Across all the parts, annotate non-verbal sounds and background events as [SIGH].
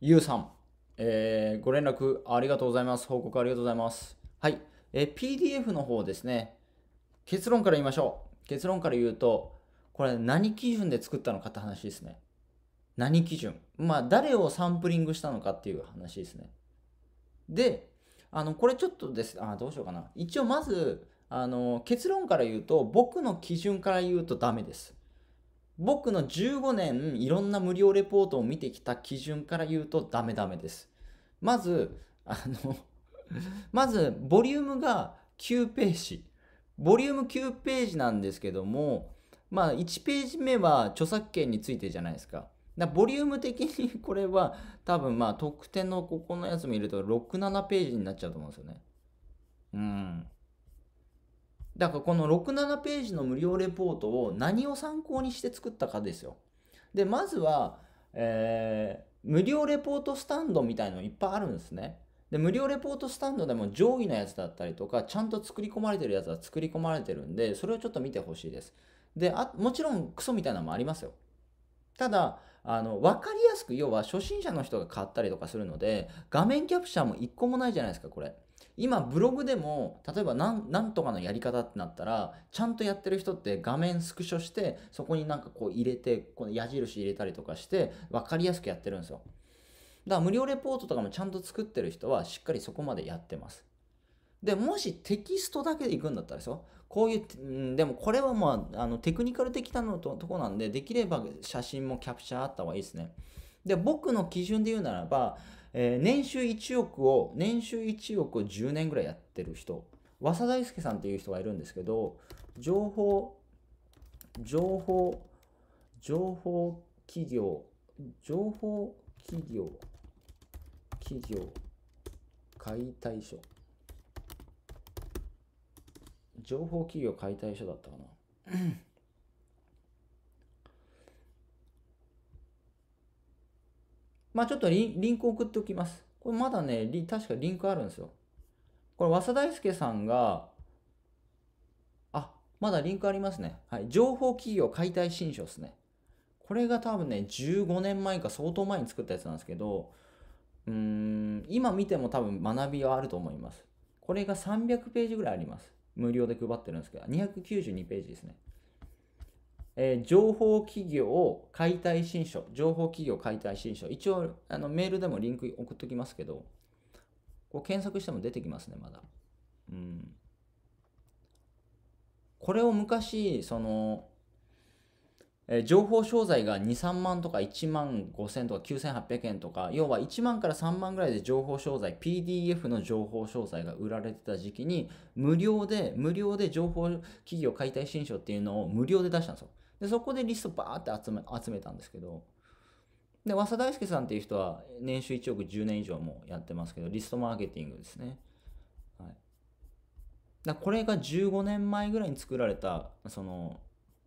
ゆうさん、えー、ご連絡ありがとうございます。報告ありがとうございます。はい、えー、PDF の方ですね。結論から言いましょう。結論から言うと、これ何基準で作ったのかって話ですね。何基準まあ、誰をサンプリングしたのかっていう話ですね。で、あの、これちょっとです。あ、どうしようかな。一応まず、あの、結論から言うと、僕の基準から言うとダメです。僕の15年いろんな無料レポートを見てきた基準から言うとダメダメです。まず、あの [LAUGHS] まずボリュームが9ページ。ボリューム9ページなんですけども、まあ1ページ目は著作権についてじゃないですか。だボリューム的に [LAUGHS] これは多分まあ特典のここのやつ見ると6、7ページになっちゃうと思うんですよね。うん。だからこの67ページの無料レポートを何を参考にして作ったかですよ。で、まずは、えー、無料レポートスタンドみたいのいっぱいあるんですね。で、無料レポートスタンドでも上位のやつだったりとか、ちゃんと作り込まれてるやつは作り込まれてるんで、それをちょっと見てほしいです。であ、もちろんクソみたいなのもありますよ。ただ、あの、わかりやすく、要は初心者の人が買ったりとかするので、画面キャプチャーも1個もないじゃないですか、これ。今ブログでも例えば何何とかのやり方ってなったらちゃんとやってる人って画面スクショしてそこになんかこう入れてこの矢印入れたりとかして分かりやすくやってるんですよだから無料レポートとかもちゃんと作ってる人はしっかりそこまでやってますでもしテキストだけでいくんだったらですよこういう、うん、でもこれはまああのテクニカル的なのととこなんでできれば写真もキャプチャーあった方がいいですねで僕の基準で言うならばえー、年収1億を、年収1億を10年ぐらいやってる人、和田大輔さんっていう人がいるんですけど、情報、情報、情報企業、情報企業、企業、解体所。情報企業解体所だったかな。まあちょっとリンク送っておきます。これまだね、確かリンクあるんですよ。これ、早稲田大輔さんが、あ、まだリンクありますね。はい。情報企業解体新書ですね。これが多分ね、15年前か相当前に作ったやつなんですけど、うーん、今見ても多分学びはあると思います。これが300ページぐらいあります。無料で配ってるんですけど、292ページですね。えー、情報企業解体新書、情報企業解体新書、一応あのメールでもリンク送っときますけど、こう検索しても出てきますね、まだ。うん。これを昔、その、えー、情報商材が2、3万とか1万5000とか9800円とか、要は1万から3万ぐらいで情報商材、PDF の情報商材が売られてた時期に、無料で、無料で情報企業解体新書っていうのを無料で出したんですよ。で、そこでリストバーって集め集めたんですけど、で、和田大輔さんっていう人は年収1億10年以上もやってますけど、リストマーケティングですね。はい。だこれが15年前ぐらいに作られた、その、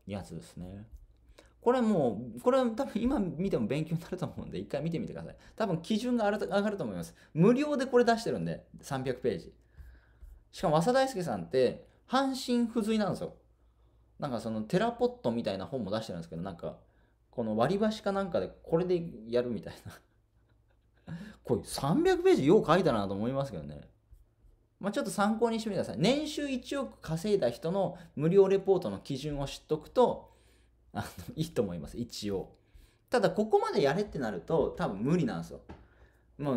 やつですね。これはもう、これは多分今見ても勉強になると思うんで、一回見てみてください。多分基準が上がると思います。無料でこれ出してるんで、300ページ。しかも、和田大輔さんって、半身不随なんですよ。なんかそのテラポットみたいな本も出してるんですけど、なんか、この割り箸かなんかでこれでやるみたいな [LAUGHS] これ300ページよう書いたなと思いますけどね。まあ、ちょっと参考にしてみてください。年収1億稼いだ人の無料レポートの基準を知っとくと、あの [LAUGHS] いいと思います、一応。ただ、ここまでやれってなると、多分無理なんですよ。まあ、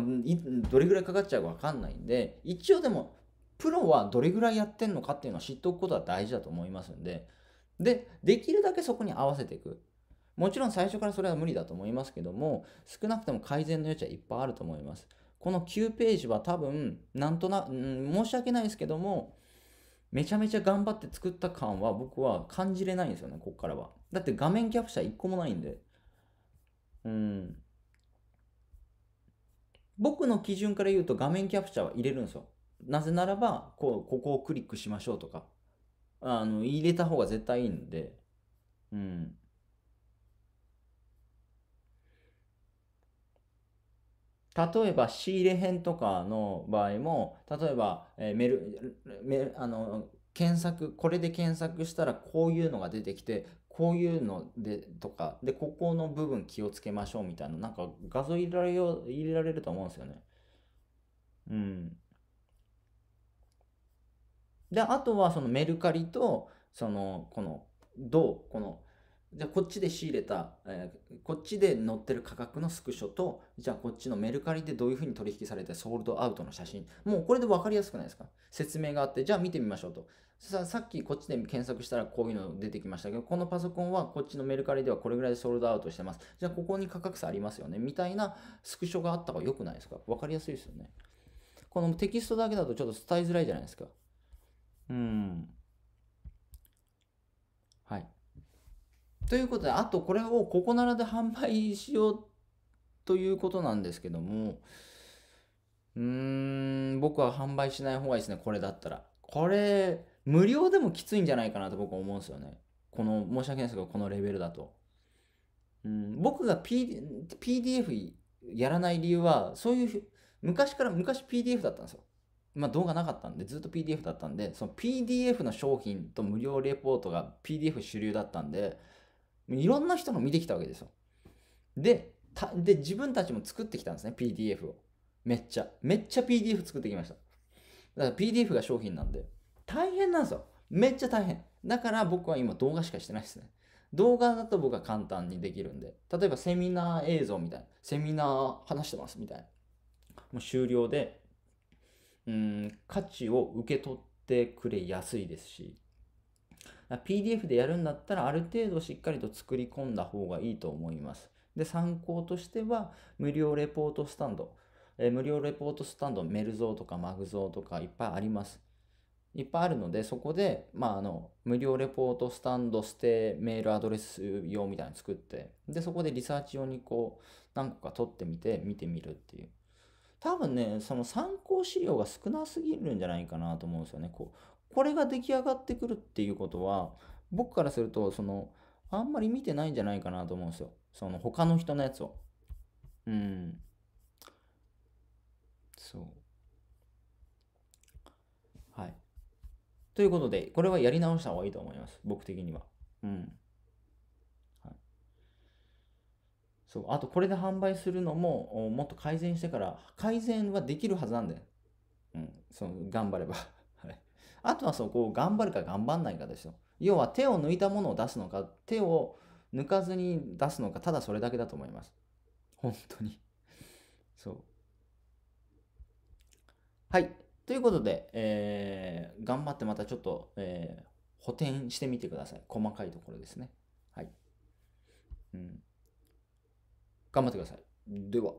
どれぐらいかかっちゃうか分かんないんで、一応でも、プロはどれぐらいやってんのかっていうのを知っておくことは大事だと思いますんで、で、できるだけそこに合わせていく。もちろん最初からそれは無理だと思いますけども、少なくとも改善の余地はいっぱいあると思います。この9ページは多分、なんとなく、うん、申し訳ないですけども、めちゃめちゃ頑張って作った感は僕は感じれないんですよね、こっからは。だって画面キャプチャー1個もないんで。うん。僕の基準から言うと画面キャプチャーは入れるんですよ。なぜならば、こう、ここをクリックしましょうとか、あの、入れた方が絶対いいので、うん。例えば仕入れ編とかの場合も例えば、えー、メルメあの検索これで検索したらこういうのが出てきてこういうのでとかでここの部分気をつけましょうみたいななんか画像入れられよう入れられると思うんですよね。うんであとはそのメルカリとそのこの銅このじゃあこっちで仕入れた、えー、こっちで載ってる価格のスクショとじゃあこっちのメルカリでどういうふうに取引されてソールドアウトの写真もうこれで分かりやすくないですか説明があってじゃあ見てみましょうとささっきこっちで検索したらこういうの出てきましたけどこのパソコンはこっちのメルカリではこれぐらいでソールドアウトしてますじゃあここに価格差ありますよねみたいなスクショがあった方が良くないですか分かりやすいですよねこのテキストだけだとちょっと伝えづらいじゃないですかうん。はい。ということで、あとこれをココナラで販売しようということなんですけども、うーん、僕は販売しない方がいいですね、これだったら。これ、無料でもきついんじゃないかなと僕は思うんですよね。この、申し訳ないですけど、このレベルだと。うん、僕が、P、PDF やらない理由は、そういう、昔から、昔 PDF だったんですよ。まあ、動画なかったんで、ずっと PDF だったんで、その PDF の商品と無料レポートが PDF 主流だったんで、いろんな人の見てきたわけですよ。で、で自分たちも作ってきたんですね、PDF を。めっちゃ。めっちゃ PDF 作ってきました。だから PDF が商品なんで、大変なんですよ。めっちゃ大変。だから僕は今動画しかしてないですね。動画だと僕は簡単にできるんで、例えばセミナー映像みたいな、セミナー話してますみたいな。もう終了で、うん価値を受け取ってくれやすいですし PDF でやるんだったらある程度しっかりと作り込んだ方がいいと思います。で参考としては無料レポートスタンド、え無料レポートスタンドメルゾーとかマグゾーとかいっぱいあります。いっぱいあるので、そこで、まあ、あの、無料レポートスタンド、ステメールアドレス用みたいなの作って、で、そこでリサーチ用にこう、何個か取ってみて、見てみるっていう。多分ね、その参考資料が少なすぎるんじゃないかなと思うんですよね。こう、これが出来上がってくるっていうことは、僕からすると、その、あんまり見てないんじゃないかなと思うんですよ。その他の人のやつを。うん。そう。はい。ということで、これはやり直した方がいいと思います。僕的には。うん。そうあとこれで販売するのももっと改善してから改善はできるはずなんだよ、うん、その頑張れば [LAUGHS] あとはそこを頑張るか頑張んないかですよ要は手を抜いたものを出すのか手を抜かずに出すのかただそれだけだと思います本当に [LAUGHS] そうはいということで、えー、頑張ってまたちょっと、えー、補填してみてください細かいところですねはいうん頑張ってください。では。